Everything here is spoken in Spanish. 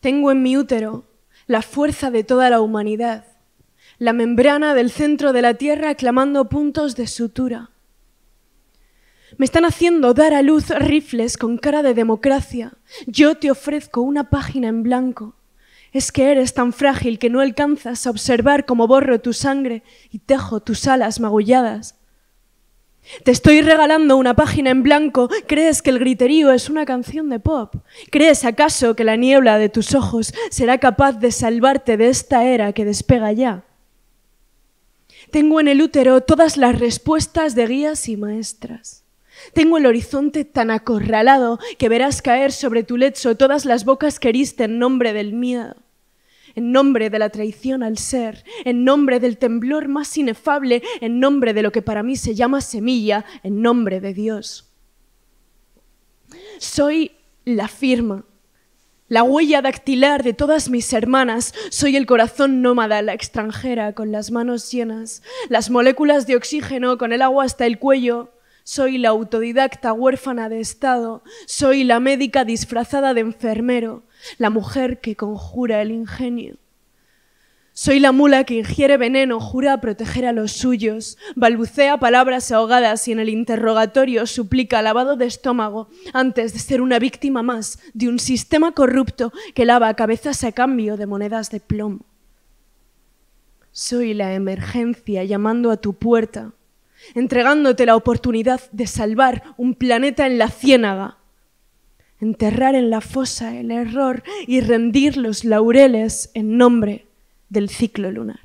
Tengo en mi útero la fuerza de toda la humanidad, la membrana del centro de la Tierra clamando puntos de sutura. Me están haciendo dar a luz rifles con cara de democracia. Yo te ofrezco una página en blanco. Es que eres tan frágil que no alcanzas a observar cómo borro tu sangre y tejo tus alas magulladas. Te estoy regalando una página en blanco. ¿Crees que el griterío es una canción de pop? ¿Crees acaso que la niebla de tus ojos será capaz de salvarte de esta era que despega ya? Tengo en el útero todas las respuestas de guías y maestras. Tengo el horizonte tan acorralado que verás caer sobre tu lecho todas las bocas que heriste en nombre del miedo en nombre de la traición al ser, en nombre del temblor más inefable, en nombre de lo que para mí se llama semilla, en nombre de Dios. Soy la firma, la huella dactilar de todas mis hermanas, soy el corazón nómada, la extranjera, con las manos llenas, las moléculas de oxígeno, con el agua hasta el cuello, soy la autodidacta huérfana de Estado, soy la médica disfrazada de enfermero, la mujer que conjura el ingenio. Soy la mula que ingiere veneno, jura proteger a los suyos, balbucea palabras ahogadas y en el interrogatorio suplica lavado de estómago antes de ser una víctima más de un sistema corrupto que lava cabezas a cambio de monedas de plomo. Soy la emergencia llamando a tu puerta, entregándote la oportunidad de salvar un planeta en la ciénaga, enterrar en la fosa el error y rendir los laureles en nombre del ciclo lunar.